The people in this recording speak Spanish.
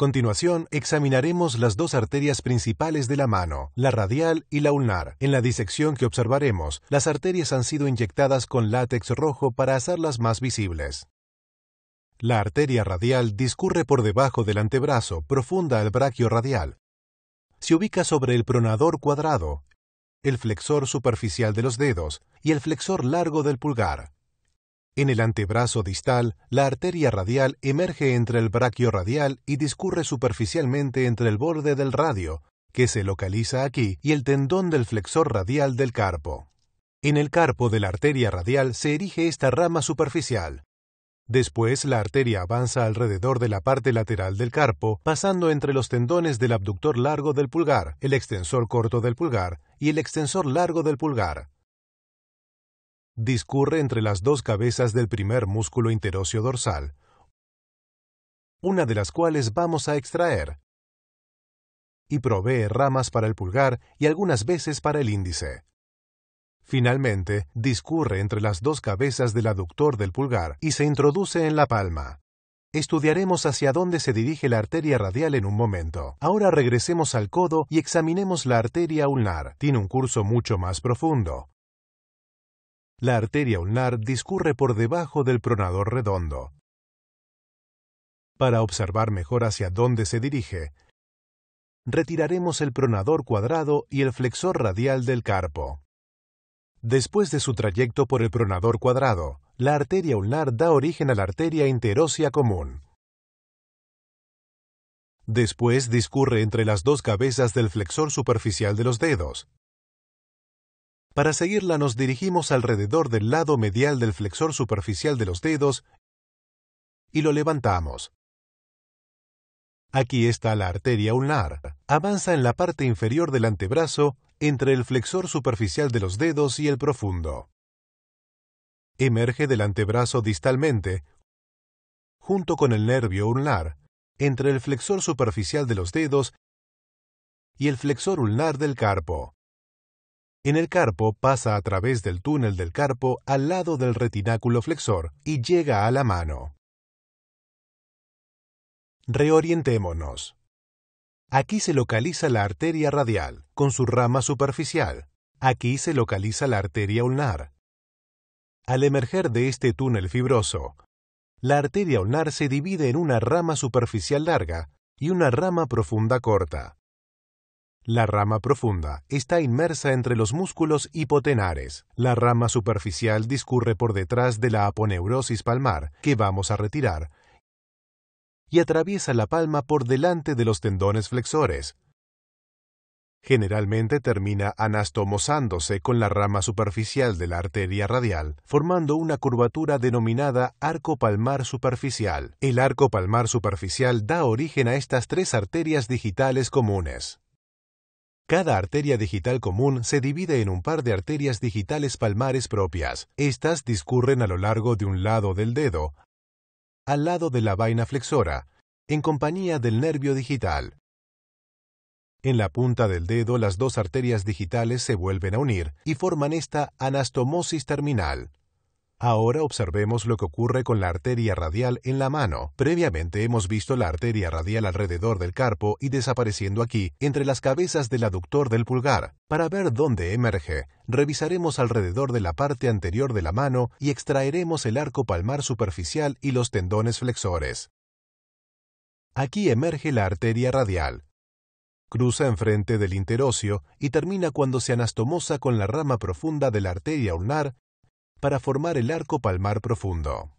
continuación, examinaremos las dos arterias principales de la mano, la radial y la ulnar. En la disección que observaremos, las arterias han sido inyectadas con látex rojo para hacerlas más visibles. La arteria radial discurre por debajo del antebrazo, profunda al braquio radial. Se ubica sobre el pronador cuadrado, el flexor superficial de los dedos y el flexor largo del pulgar. En el antebrazo distal, la arteria radial emerge entre el braquio radial y discurre superficialmente entre el borde del radio, que se localiza aquí, y el tendón del flexor radial del carpo. En el carpo de la arteria radial se erige esta rama superficial. Después, la arteria avanza alrededor de la parte lateral del carpo, pasando entre los tendones del abductor largo del pulgar, el extensor corto del pulgar y el extensor largo del pulgar discurre entre las dos cabezas del primer músculo interóseo dorsal, una de las cuales vamos a extraer, y provee ramas para el pulgar y algunas veces para el índice. Finalmente, discurre entre las dos cabezas del aductor del pulgar y se introduce en la palma. Estudiaremos hacia dónde se dirige la arteria radial en un momento. Ahora regresemos al codo y examinemos la arteria ulnar. Tiene un curso mucho más profundo la arteria ulnar discurre por debajo del pronador redondo. Para observar mejor hacia dónde se dirige, retiraremos el pronador cuadrado y el flexor radial del carpo. Después de su trayecto por el pronador cuadrado, la arteria ulnar da origen a la arteria interósea común. Después discurre entre las dos cabezas del flexor superficial de los dedos, para seguirla nos dirigimos alrededor del lado medial del flexor superficial de los dedos y lo levantamos. Aquí está la arteria ulnar. Avanza en la parte inferior del antebrazo entre el flexor superficial de los dedos y el profundo. Emerge del antebrazo distalmente, junto con el nervio ulnar, entre el flexor superficial de los dedos y el flexor ulnar del carpo. En el carpo pasa a través del túnel del carpo al lado del retináculo flexor y llega a la mano. Reorientémonos. Aquí se localiza la arteria radial, con su rama superficial. Aquí se localiza la arteria ulnar. Al emerger de este túnel fibroso, la arteria ulnar se divide en una rama superficial larga y una rama profunda corta. La rama profunda está inmersa entre los músculos hipotenares. La rama superficial discurre por detrás de la aponeurosis palmar, que vamos a retirar, y atraviesa la palma por delante de los tendones flexores. Generalmente termina anastomosándose con la rama superficial de la arteria radial, formando una curvatura denominada arco palmar superficial. El arco palmar superficial da origen a estas tres arterias digitales comunes. Cada arteria digital común se divide en un par de arterias digitales palmares propias. Estas discurren a lo largo de un lado del dedo, al lado de la vaina flexora, en compañía del nervio digital. En la punta del dedo las dos arterias digitales se vuelven a unir y forman esta anastomosis terminal. Ahora observemos lo que ocurre con la arteria radial en la mano. Previamente hemos visto la arteria radial alrededor del carpo y desapareciendo aquí, entre las cabezas del aductor del pulgar. Para ver dónde emerge, revisaremos alrededor de la parte anterior de la mano y extraeremos el arco palmar superficial y los tendones flexores. Aquí emerge la arteria radial. Cruza enfrente del interocio y termina cuando se anastomosa con la rama profunda de la arteria ulnar para formar el arco palmar profundo.